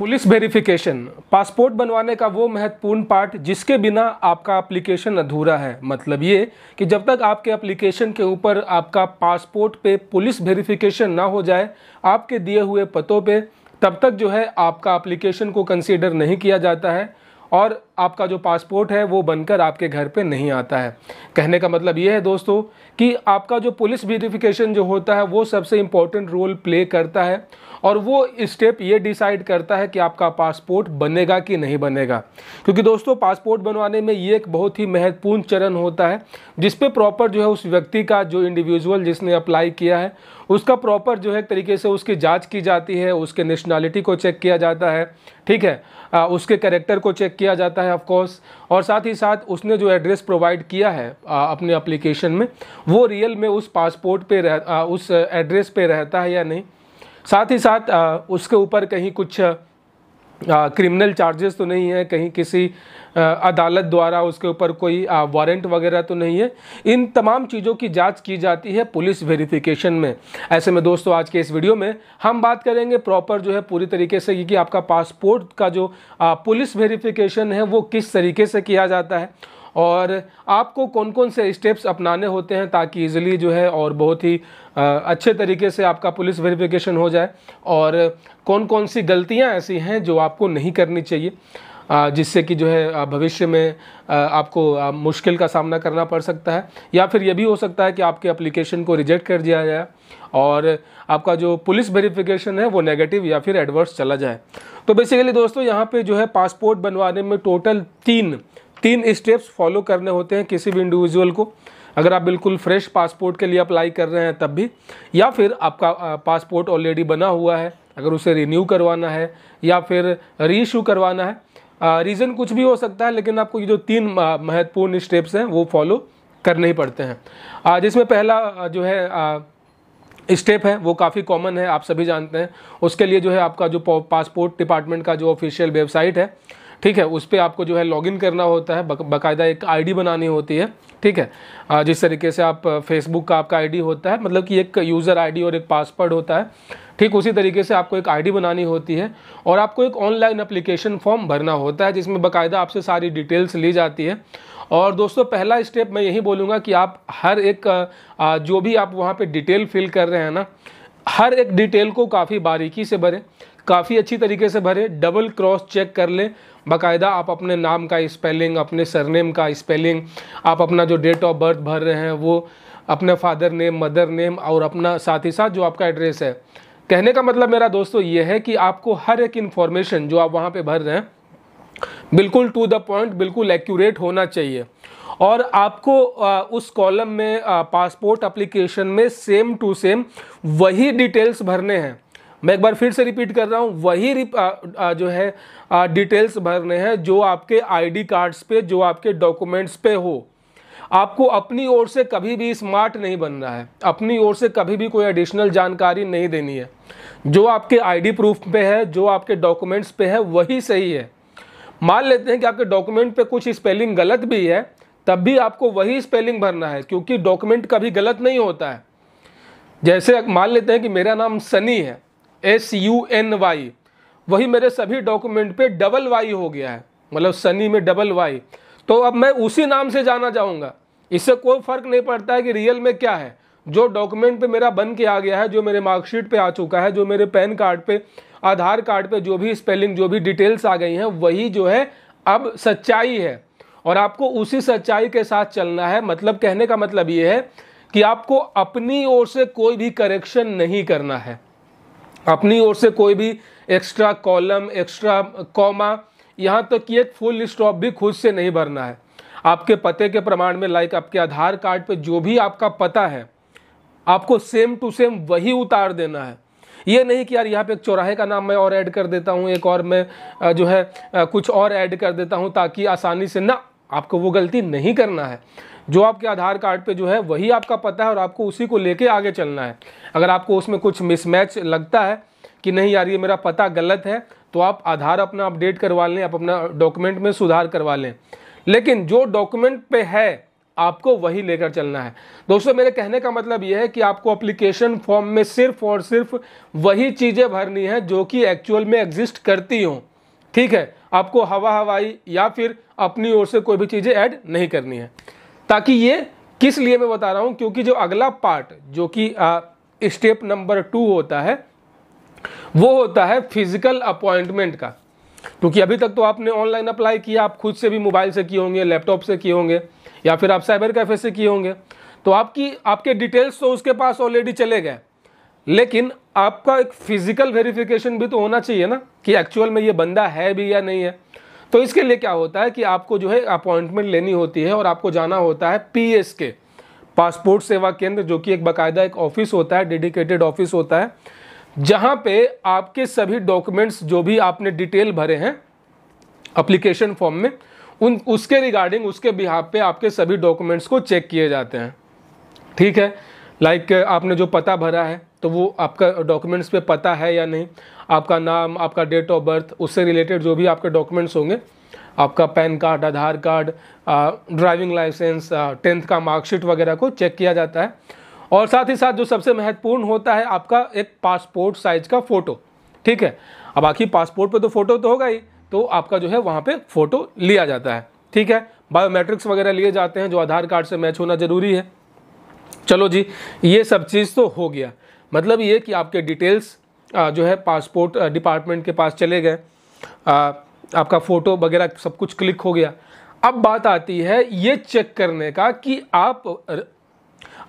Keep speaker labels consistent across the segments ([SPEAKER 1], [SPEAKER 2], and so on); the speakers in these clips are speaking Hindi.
[SPEAKER 1] पुलिस वेरिफिकेशन पासपोर्ट बनवाने का वो महत्वपूर्ण पार्ट जिसके बिना आपका एप्लीकेशन अधूरा है मतलब ये कि जब तक आपके एप्लीकेशन के ऊपर आपका पासपोर्ट पे पुलिस वेरिफिकेशन ना हो जाए आपके दिए हुए पतों पे तब तक जो है आपका एप्लीकेशन को कंसीडर नहीं किया जाता है और आपका जो पासपोर्ट है वो बनकर आपके घर पे नहीं आता है कहने का मतलब ये है दोस्तों कि आपका जो पुलिस वेरिफिकेशन जो होता है वो सबसे इम्पोर्टेंट रोल प्ले करता है और वो स्टेप ये डिसाइड करता है कि आपका पासपोर्ट बनेगा कि नहीं बनेगा क्योंकि दोस्तों पासपोर्ट बनवाने में ये एक बहुत ही महत्वपूर्ण चरण होता है जिसपे प्रॉपर जो है उस व्यक्ति का जो इंडिविजुअल जिसने अप्लाई किया है उसका प्रॉपर जो है तरीके से उसकी जांच की जाती है उसके नेशनैलिटी को चेक किया जाता है ठीक है आ, उसके करेक्टर को चेक किया जाता है ऑफकोर्स और साथ ही साथ उसने जो एड्रेस प्रोवाइड किया है आ, अपने अप्लीकेशन में वो रियल में उस पासपोर्ट पर रह उस एड्रेस पे रहता है या नहीं साथ ही साथ आ, उसके ऊपर कहीं कुछ आ, क्रिमिनल चार्जेस तो नहीं है कहीं किसी आ, अदालत द्वारा उसके ऊपर कोई वारंट वगैरह तो नहीं है इन तमाम चीज़ों की जांच की जाती है पुलिस वेरिफिकेशन में ऐसे में दोस्तों आज के इस वीडियो में हम बात करेंगे प्रॉपर जो है पूरी तरीके से कि आपका पासपोर्ट का जो आ, पुलिस वेरिफिकेशन है वो किस तरीके से किया जाता है और आपको कौन कौन से स्टेप्स अपनाने होते हैं ताकि ईजिली जो है और बहुत ही अच्छे तरीके से आपका पुलिस वेरिफिकेशन हो जाए और कौन कौन सी गलतियाँ ऐसी हैं जो आपको नहीं करनी चाहिए जिससे कि जो है भविष्य में आपको मुश्किल का सामना करना पड़ सकता है या फिर यह भी हो सकता है कि आपके एप्लीकेशन को रिजेक्ट कर दिया जाए और आपका जो पुलिस वेरिफिकेशन है वो नेगेटिव या फिर एडवर्स चला जाए तो बेसिकली दोस्तों यहाँ पे जो है पासपोर्ट बनवाने में टोटल तीन तीन स्टेप्स फॉलो करने होते हैं किसी भी इंडिविजुअल को अगर आप बिल्कुल फ्रेश पासपोर्ट के लिए अप्लाई कर रहे हैं तब भी या फिर आपका पासपोर्ट ऑलरेडी बना हुआ है अगर उसे रिन्यू करवाना है या फिर रीइशू करवाना है रीज़न कुछ भी हो सकता है लेकिन आपको ये जो तीन महत्वपूर्ण स्टेप्स हैं वो फॉलो करने ही पड़ते हैं जिसमें पहला जो है स्टेप है वो काफ़ी कॉमन है आप सभी जानते हैं उसके लिए जो है आपका जो पासपोर्ट डिपार्टमेंट का जो ऑफिशियल वेबसाइट है ठीक है उस पर आपको जो है लॉगिन करना होता है बाकायदा एक आईडी बनानी होती है ठीक है जिस तरीके से आप फेसबुक का आपका आईडी होता है मतलब कि एक यूज़र आईडी और एक पासवर्ड होता है ठीक उसी तरीके से आपको एक आईडी बनानी होती है और आपको एक ऑनलाइन अप्लीकेशन फॉर्म भरना होता है जिसमें बाकायदा आपसे सारी डिटेल्स ली जाती है और दोस्तों पहला स्टेप मैं यही बोलूँगा कि आप हर एक जो भी आप वहाँ पर डिटेल फिल कर रहे हैं ना हर एक डिटेल को काफ़ी बारीकी से भरें काफ़ी अच्छी तरीके से भरें डबल क्रॉस चेक कर लें बाकायदा आप अपने नाम का स्पेलिंग अपने सरनेम का स्पेलिंग आप अपना जो डेट ऑफ बर्थ भर रहे हैं वो अपने फादर नेम मदर नेम और अपना साथ ही साथ जो आपका एड्रेस है कहने का मतलब मेरा दोस्तों ये है कि आपको हर एक इन्फॉर्मेशन जो आप वहाँ पर भर रहे हैं बिल्कुल टू द पॉइंट बिल्कुल एक्यूरेट होना चाहिए और आपको आ, उस कॉलम में पासपोर्ट एप्लीकेशन में सेम टू सेम वही डिटेल्स भरने हैं मैं एक बार फिर से रिपीट कर रहा हूँ वही आ, आ, जो है आ, डिटेल्स भरने हैं जो आपके आईडी कार्ड्स पे जो आपके डॉक्यूमेंट्स पे हो आपको अपनी ओर से कभी भी स्मार्ट नहीं बनना है अपनी ओर से कभी भी कोई एडिशनल जानकारी नहीं देनी है जो आपके आईडी प्रूफ पे है जो आपके डॉक्यूमेंट्स पे है वही सही है मान लेते हैं कि आपके डॉक्यूमेंट पे कुछ स्पेलिंग गलत भी है तब भी आपको वही स्पेलिंग भरना है क्योंकि डॉक्यूमेंट कभी गलत नहीं होता है जैसे मान लेते हैं कि मेरा नाम सनी है एस यू एन वाई वही मेरे सभी डॉक्यूमेंट पे डबल वाई हो गया है मतलब सनी में डबल वाई तो अब मैं उसी नाम से जाना चाहूँगा इससे कोई फर्क नहीं पड़ता है कि रियल में क्या है जो डॉक्यूमेंट पे मेरा बन के आ गया है जो मेरे मार्कशीट पे आ चुका है जो मेरे पैन कार्ड पे आधार कार्ड पे जो भी स्पेलिंग जो भी डिटेल्स आ गई हैं वही जो है अब सच्चाई है और आपको उसी सच्चाई के साथ चलना है मतलब कहने का मतलब ये है कि आपको अपनी ओर से कोई भी करेक्शन नहीं करना है अपनी ओर से कोई भी एक्स्ट्रा कॉलम एक्स्ट्रा कॉमा यहाँ तक कि एक फुल स्टॉप भी खुद से नहीं भरना है आपके पते के प्रमाण में लाइक आपके आधार कार्ड पे जो भी आपका पता है आपको सेम टू सेम वही उतार देना है ये नहीं कि यार यहाँ पे एक चौराहे का नाम मैं और ऐड कर देता हूँ एक और मैं जो है कुछ और ऐड कर देता हूँ ताकि आसानी से ना आपको वो गलती नहीं करना है जो आपके आधार कार्ड पे जो है वही आपका पता है और आपको उसी को लेके आगे चलना है अगर आपको उसमें कुछ मिसमैच लगता है कि नहीं यार ये मेरा पता गलत है तो आप आधार अपना अपडेट करवा लें आप अपना डॉक्यूमेंट में सुधार करवा लें लेकिन जो डॉक्यूमेंट पे है आपको वही लेकर चलना है दोस्तों मेरे कहने का मतलब यह है कि आपको अप्लीकेशन फॉर्म में सिर्फ और सिर्फ वही चीज़ें भरनी है जो कि एक्चुअल में एग्जिस्ट करती हों ठीक है आपको हवा हवाई या फिर अपनी ओर से कोई भी चीज़ें ऐड नहीं करनी है ताकि ये किस लिए मैं बता रहा हूँ क्योंकि जो अगला पार्ट जो कि स्टेप नंबर टू होता है वो होता है फिजिकल अपॉइंटमेंट का क्योंकि अभी तक तो आपने ऑनलाइन अप्लाई किया आप खुद से भी मोबाइल से किए होंगे लैपटॉप से किए होंगे या फिर आप साइबर कैफे से किए होंगे तो आपकी आपके डिटेल्स तो उसके पास ऑलरेडी चले गए लेकिन आपका एक फिजिकल वेरिफिकेशन भी तो होना चाहिए ना कि एक्चुअल में ये बंदा है भी या नहीं है तो इसके लिए क्या होता है कि आपको जो है अपॉइंटमेंट लेनी होती है और आपको जाना होता है पी के पासपोर्ट सेवा केंद्र जो कि एक बाकायदा एक ऑफिस होता है डेडिकेटेड ऑफिस होता है जहाँ पे आपके सभी डॉक्यूमेंट्स जो भी आपने डिटेल भरे हैं अप्लीकेशन फॉर्म में उन उसके रिगार्डिंग उसके बिहाब पे आपके सभी डॉक्यूमेंट्स को चेक किए जाते हैं ठीक है लाइक like, uh, आपने जो पता भरा है तो वो आपका डॉक्यूमेंट्स पे पता है या नहीं आपका नाम आपका डेट ऑफ बर्थ उससे रिलेटेड जो भी आपके डॉक्यूमेंट्स होंगे आपका PAN card Aadhaar card driving licence tenth का मार्कशीट वगैरह को चेक किया जाता है और साथ ही साथ जो सबसे महत्वपूर्ण होता है आपका एक पासपोर्ट साइज का फ़ोटो ठीक है अब आखिर पासपोर्ट पे तो फ़ोटो तो होगा ही तो आपका जो है वहाँ पे फ़ोटो लिया जाता है ठीक है बायोमेट्रिक्स वगैरह लिए जाते हैं जो आधार कार्ड से मैच होना ज़रूरी है चलो जी ये सब चीज़ तो हो गया मतलब ये कि आपके डिटेल्स जो है पासपोर्ट डिपार्टमेंट के पास चले गए आपका फ़ोटो वगैरह सब कुछ क्लिक हो गया अब बात आती है ये चेक करने का कि आप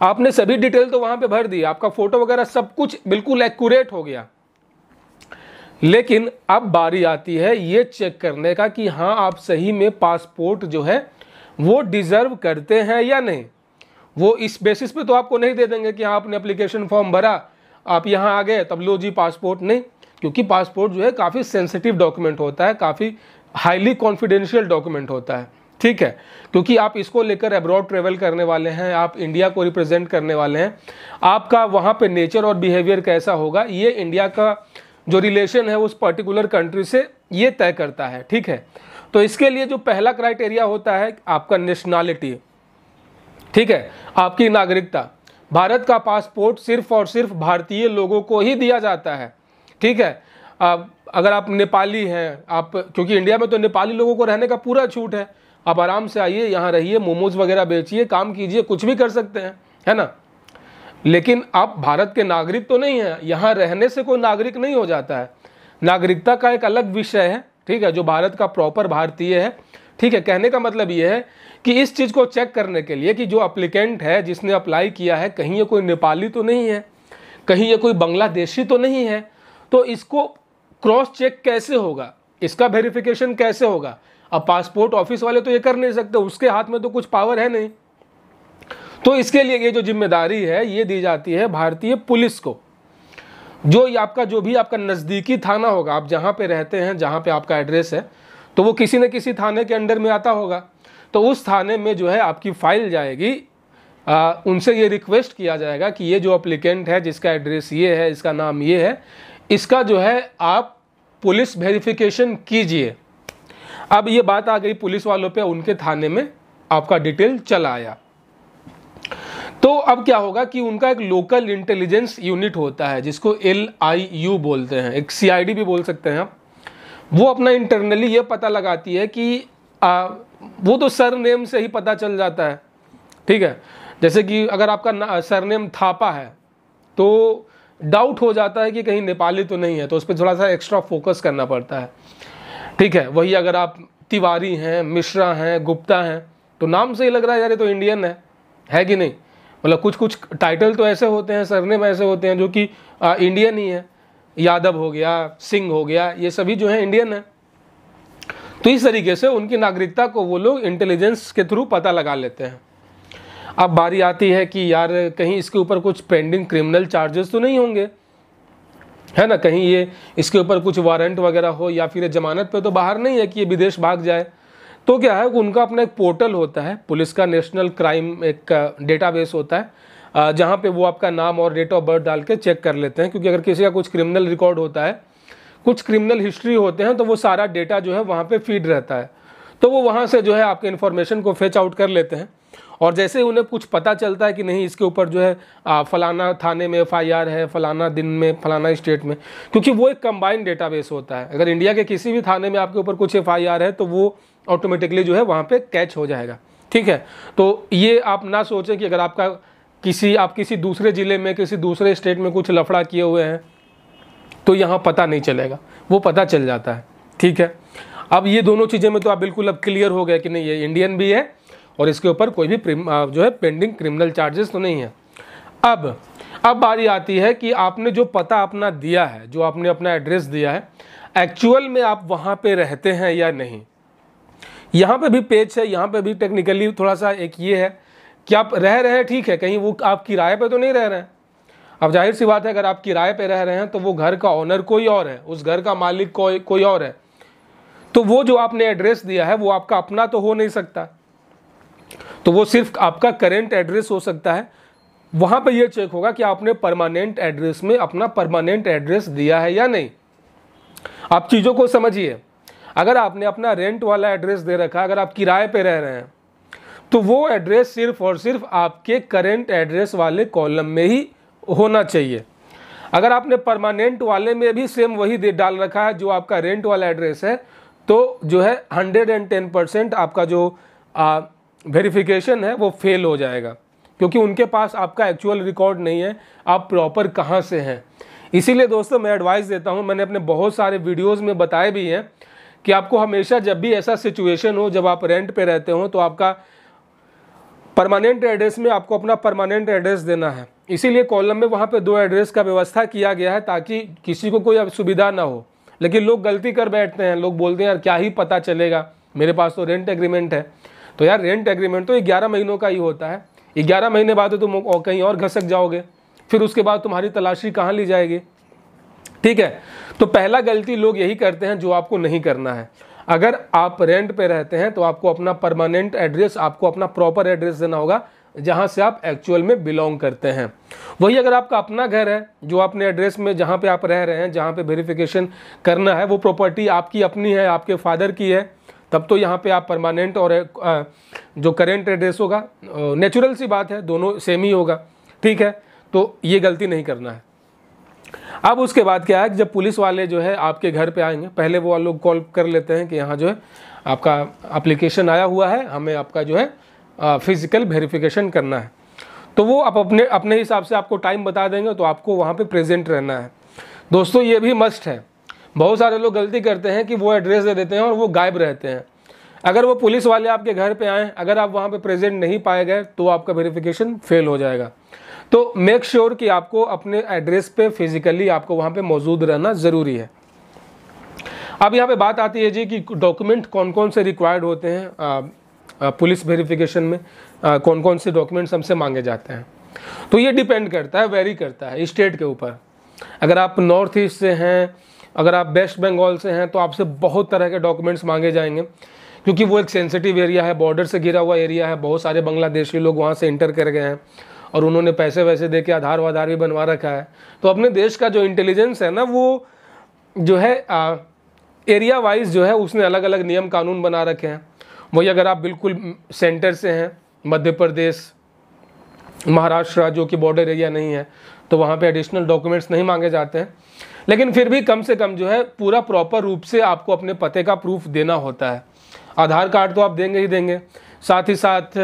[SPEAKER 1] आपने सभी डिटेल तो वहाँ पे भर दी आपका फ़ोटो वगैरह सब कुछ बिल्कुल एक्यूरेट हो गया लेकिन अब बारी आती है ये चेक करने का कि हाँ आप सही में पासपोर्ट जो है वो डिज़र्व करते हैं या नहीं वो इस बेसिस पे तो आपको नहीं दे देंगे कि हाँ आपने अप्लीकेशन फॉर्म भरा आप यहाँ आ गए तब लो जी पासपोर्ट नहीं क्योंकि पासपोर्ट जो है काफ़ी सेंसिटिव डॉक्यूमेंट होता है काफ़ी हाईली कॉन्फिडेंशियल डॉक्यूमेंट होता है ठीक है क्योंकि आप इसको लेकर अब्रॉड ट्रेवल करने वाले हैं आप इंडिया को रिप्रेजेंट करने वाले हैं आपका वहाँ पे नेचर और बिहेवियर कैसा होगा ये इंडिया का जो रिलेशन है उस पर्टिकुलर कंट्री से ये तय करता है ठीक है तो इसके लिए जो पहला क्राइटेरिया होता है आपका नेशनैलिटी ठीक है आपकी नागरिकता भारत का पासपोर्ट सिर्फ और सिर्फ भारतीय लोगों को ही दिया जाता है ठीक है आप अगर आप नेपाली हैं आप क्योंकि इंडिया में तो नेपाली लोगों को रहने का पूरा छूट है आप आराम से आइए यहाँ रहिए मोमोज वगैरह बेचिए काम कीजिए कुछ भी कर सकते हैं है ना लेकिन आप भारत के नागरिक तो नहीं हैं यहाँ रहने से कोई नागरिक नहीं हो जाता है नागरिकता का एक अलग विषय है ठीक है जो भारत का प्रॉपर भारतीय है ठीक है कहने का मतलब ये है कि इस चीज़ को चेक करने के लिए कि जो अप्लीकेंट है जिसने अप्लाई किया है कहीं ये कोई नेपाली तो नहीं है कहीं ये कोई बांग्लादेशी तो नहीं है तो इसको क्रॉस चेक कैसे होगा इसका वेरिफिकेशन कैसे होगा अब पासपोर्ट ऑफिस वाले तो ये कर नहीं सकते उसके हाथ में तो कुछ पावर है नहीं तो इसके लिए ये जो जिम्मेदारी है ये दी जाती है भारतीय पुलिस को जो ये आपका जो भी आपका नज़दीकी थाना होगा आप जहाँ पे रहते हैं जहाँ पे आपका एड्रेस है तो वो किसी न किसी थाने के अंडर में आता होगा तो उस थाने में जो है आपकी फ़ाइल जाएगी आ, उनसे ये रिक्वेस्ट किया जाएगा कि ये जो अप्लीकेंट है जिसका एड्रेस ये है इसका नाम ये है इसका जो है आप पुलिस वेरिफिकेशन कीजिए अब ये बात आ गई पुलिस वालों पे उनके थाने में आपका डिटेल चला आया तो अब क्या होगा कि उनका एक लोकल इंटेलिजेंस यूनिट होता है जिसको एल आई यू बोलते हैं एक सी आई डी भी बोल सकते हैं आप वो अपना इंटरनली ये पता लगाती है कि आ, वो तो सर नेम से ही पता चल जाता है ठीक है जैसे कि अगर आपका सर नेम थापा है तो डाउट हो जाता है कि कहीं नेपाली तो नहीं है तो उस पर थोड़ा सा एक्स्ट्रा फोकस करना पड़ता है ठीक है वही अगर आप तिवारी हैं मिश्रा हैं गुप्ता हैं तो नाम से ही लग रहा है यार ये तो इंडियन है है कि नहीं मतलब कुछ कुछ टाइटल तो ऐसे होते हैं सरनेम ऐसे होते हैं जो कि इंडियन ही है यादव हो गया सिंह हो गया ये सभी जो है इंडियन है तो इस तरीके से उनकी नागरिकता को वो लोग इंटेलिजेंस के थ्रू पता लगा लेते हैं अब बारी आती है कि यार कहीं इसके ऊपर कुछ पेंडिंग क्रिमिनल चार्जेस तो नहीं होंगे है ना कहीं ये इसके ऊपर कुछ वारंट वगैरह हो या फिर जमानत पे तो बाहर नहीं है कि ये विदेश भाग जाए तो क्या है उनका अपना एक पोर्टल होता है पुलिस का नेशनल क्राइम एक डेटाबेस uh, होता है जहाँ पे वो आपका नाम और डेट ऑफ बर्थ डाल के चेक कर लेते हैं क्योंकि अगर किसी का कुछ क्रिमिनल रिकॉर्ड होता है कुछ क्रिमिनल हिस्ट्री होते हैं तो वो सारा डेटा जो है वहाँ पे फीड रहता है तो वो वहाँ से जो है आपके इन्फॉर्मेशन को फेच आउट कर लेते हैं और जैसे ही उन्हें कुछ पता चलता है कि नहीं इसके ऊपर जो है आ, फलाना थाने में एफ है फलाना दिन में फलाना स्टेट में क्योंकि वो एक कंबाइंड डेटाबेस होता है अगर इंडिया के किसी भी थाने में आपके ऊपर कुछ एफ है तो वो ऑटोमेटिकली जो है वहाँ पर कैच हो जाएगा ठीक है तो ये आप ना सोचें कि अगर आपका किसी आप किसी दूसरे ज़िले में किसी दूसरे स्टेट में कुछ लफड़ा किए हुए हैं तो यहाँ पता नहीं चलेगा वो पता चल जाता है ठीक है अब ये दोनों चीज़ें में तो आप बिल्कुल अब क्लियर हो गया कि नहीं ये इंडियन भी है और इसके ऊपर कोई भी जो है पेंडिंग क्रिमिनल चार्जेस तो नहीं है अब अब बारी आती है कि आपने जो पता अपना दिया है जो आपने अपना एड्रेस दिया है एक्चुअल में आप वहाँ पर रहते हैं या नहीं यहाँ पर भी पेज है यहाँ पर भी टेक्निकली थोड़ा सा एक ये है कि आप रह रहे ठीक है कहीं वो आप किराए पे तो नहीं रह रहे हैं अब जाहिर सी बात है अगर आप किराए पे रह रहे हैं तो वो घर का ऑनर कोई और है उस घर का मालिक कोई कोई और है तो वो जो आपने एड्रेस दिया है वो आपका अपना तो हो नहीं सकता तो वो सिर्फ आपका करेंट एड्रेस हो सकता है वहां पे ये चेक होगा कि आपने परमानेंट एड्रेस में अपना परमानेंट एड्रेस दिया है या नहीं आप चीज़ों को समझिए अगर आपने अपना रेंट वाला एड्रेस दे रखा है अगर आप किराए पे रह रहे हैं तो वो एड्रेस सिर्फ और सिर्फ आपके करेंट एड्रेस वाले कॉलम में ही होना चाहिए अगर आपने परमानेंट वाले में भी सेम वही दे डाल रखा है जो आपका रेंट वाला एड्रेस है तो जो है हंड्रेड एंड टेन परसेंट आपका जो वेरिफिकेशन है वो फेल हो जाएगा क्योंकि उनके पास आपका एक्चुअल रिकॉर्ड नहीं है आप प्रॉपर कहाँ से हैं इसीलिए दोस्तों मैं एडवाइस देता हूँ मैंने अपने बहुत सारे वीडियोज़ में बताए भी हैं कि आपको हमेशा जब भी ऐसा सिचुएशन हो जब आप रेंट पर रहते हो तो आपका परमानेंट एड्रेस में आपको अपना परमानेंट एड्रेस देना है इसीलिए कॉलम में वहाँ पे दो एड्रेस का व्यवस्था किया गया है ताकि किसी को कोई असुविधा ना हो लेकिन लोग गलती कर बैठते हैं लोग बोलते हैं यार क्या ही पता चलेगा मेरे पास तो रेंट एग्रीमेंट है तो यार रेंट एग्रीमेंट तो ग्यारह महीनों का ही होता है ग्यारह महीने बाद तो तुम कहीं और घसक जाओगे फिर उसके बाद तुम्हारी तलाशी कहाँ ली जाएगी ठीक है तो पहला गलती लोग यही करते हैं जो आपको नहीं करना है अगर आप रेंट पे रहते हैं तो आपको अपना परमानेंट एड्रेस आपको अपना प्रॉपर एड्रेस देना होगा जहां से आप एक्चुअल में बिलोंग करते हैं वही अगर आपका अपना घर है जो आपने एड्रेस में जहाँ पे आप रह रहे हैं जहाँ पे वेरिफिकेशन करना है वो प्रॉपर्टी आपकी अपनी है आपके फादर की है तब तो यहाँ पे आप परमानेंट और जो करेंट एड्रेस होगा नेचुरल सी बात है दोनों सेम ही होगा ठीक है तो ये गलती नहीं करना है अब उसके बाद क्या है कि जब पुलिस वाले जो है आपके घर पे आएंगे पहले वो लोग कॉल कर लेते हैं कि यहाँ जो है आपका अप्लीकेशन आया हुआ है हमें आपका जो है फिज़िकल वेरिफिकेशन करना है तो वो आप अपने अपने हिसाब से आपको टाइम बता देंगे तो आपको वहाँ पे प्रेजेंट रहना है दोस्तों ये भी मस्ट है बहुत सारे लोग गलती करते हैं कि वो एड्रेस दे देते हैं और वो गायब रहते हैं अगर वो पुलिस वाले आपके घर पे आएँ अगर आप वहाँ पे प्रेजेंट नहीं पाए गए तो आपका वेरिफिकेशन फेल हो जाएगा तो मेक श्योर sure कि आपको अपने एड्रेस पे फिजिकली आपको वहां पे मौजूद रहना ज़रूरी है अब यहाँ पे बात आती है जी कि डॉक्यूमेंट कौन कौन से रिक्वायर्ड होते हैं पुलिस वेरिफिकेशन में आ, कौन कौन से डॉक्यूमेंट्स हमसे मांगे जाते हैं तो ये डिपेंड करता है वेरी करता है स्टेट के ऊपर अगर आप नॉर्थ ईस्ट से हैं अगर आप वेस्ट बंगाल से हैं तो आपसे बहुत तरह के डॉक्यूमेंट्स मांगे जाएंगे क्योंकि वो एक सेंसिटिव एरिया है बॉर्डर से घिरा हुआ एरिया है बहुत सारे बांग्लादेशी लोग वहाँ से इंटर कर गए हैं और उन्होंने पैसे वैसे दे के आधार वाधार भी बनवा रखा है तो अपने देश का जो इंटेलिजेंस है ना वो जो है आ, एरिया वाइज जो है उसने अलग अलग नियम कानून बना रखे हैं वही अगर आप बिल्कुल सेंटर से हैं मध्य प्रदेश महाराष्ट्र जो कि बॉर्डर एरिया नहीं है तो वहाँ पे एडिशनल डॉक्यूमेंट्स नहीं मांगे जाते हैं लेकिन फिर भी कम से कम जो है पूरा प्रॉपर रूप से आपको अपने पते का प्रूफ देना होता है आधार कार्ड तो आप देंगे ही देंगे साथ ही साथ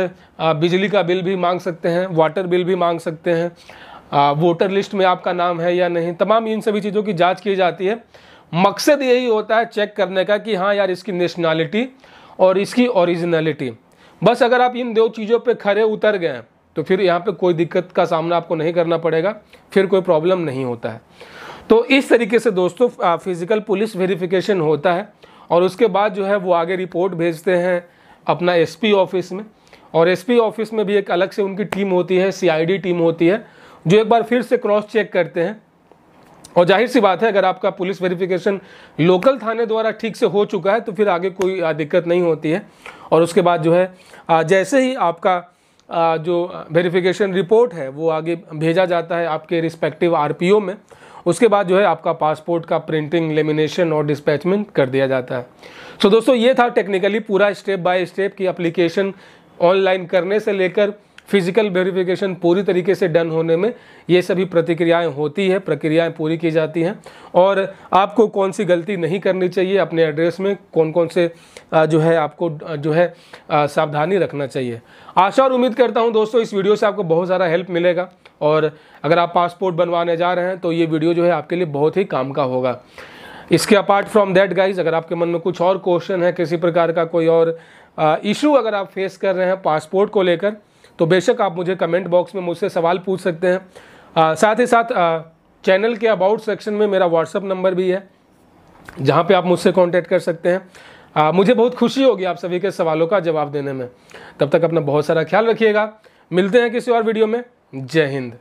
[SPEAKER 1] बिजली का बिल भी मांग सकते हैं वाटर बिल भी मांग सकते हैं वोटर लिस्ट में आपका नाम है या नहीं तमाम इन सभी चीज़ों की जांच की जाती है मकसद यही होता है चेक करने का कि हाँ यार इसकी नेशनैलिटी और इसकी ओरिजिनलिटी बस अगर आप इन दो चीज़ों पर खड़े उतर गए तो फिर यहाँ पर कोई दिक्कत का सामना आपको नहीं करना पड़ेगा फिर कोई प्रॉब्लम नहीं होता है तो इस तरीके से दोस्तों फिज़िकल पुलिस वेरिफिकेशन होता है और उसके बाद जो है वो आगे रिपोर्ट भेजते हैं अपना एसपी ऑफिस में और एसपी ऑफिस में भी एक अलग से उनकी टीम होती है सीआईडी टीम होती है जो एक बार फिर से क्रॉस चेक करते हैं और जाहिर सी बात है अगर आपका पुलिस वेरिफिकेशन लोकल थाने द्वारा ठीक से हो चुका है तो फिर आगे कोई दिक्कत नहीं होती है और उसके बाद जो है जैसे ही आपका जो वेरिफिकेशन रिपोर्ट है वो आगे भेजा जाता है आपके रिस्पेक्टिव आरपीओ में उसके बाद जो है आपका पासपोर्ट का प्रिंटिंग लेमिनेशन और डिस्पैचमेंट कर दिया जाता है सो so, दोस्तों ये था टेक्निकली पूरा स्टेप बाय स्टेप की अप्लीकेशन ऑनलाइन करने से लेकर फिजिकल वेरिफिकेशन पूरी तरीके से डन होने में ये सभी प्रतिक्रियाएं होती है प्रक्रियाएं पूरी की जाती हैं और आपको कौन सी गलती नहीं करनी चाहिए अपने एड्रेस में कौन कौन से जो है आपको जो है सावधानी रखना चाहिए आशा और उम्मीद करता हूं दोस्तों इस वीडियो से आपको बहुत सारा हेल्प मिलेगा और अगर आप पासपोर्ट बनवाने जा रहे हैं तो ये वीडियो जो है आपके लिए बहुत ही काम का होगा इसके अपार्ट फ्रॉम दैट गाइज अगर आपके मन में कुछ और क्वेश्चन है किसी प्रकार का कोई और इशू अगर आप फेस कर रहे हैं पासपोर्ट को लेकर तो बेशक आप मुझे कमेंट बॉक्स में मुझसे सवाल पूछ सकते हैं आ, साथ ही साथ आ, चैनल के अबाउट सेक्शन में मेरा व्हाट्सअप नंबर भी है जहाँ पर आप मुझसे कॉन्टैक्ट कर सकते हैं आ, मुझे बहुत खुशी होगी आप सभी के सवालों का जवाब देने में तब तक अपना बहुत सारा ख्याल रखिएगा मिलते हैं किसी और वीडियो में जय हिंद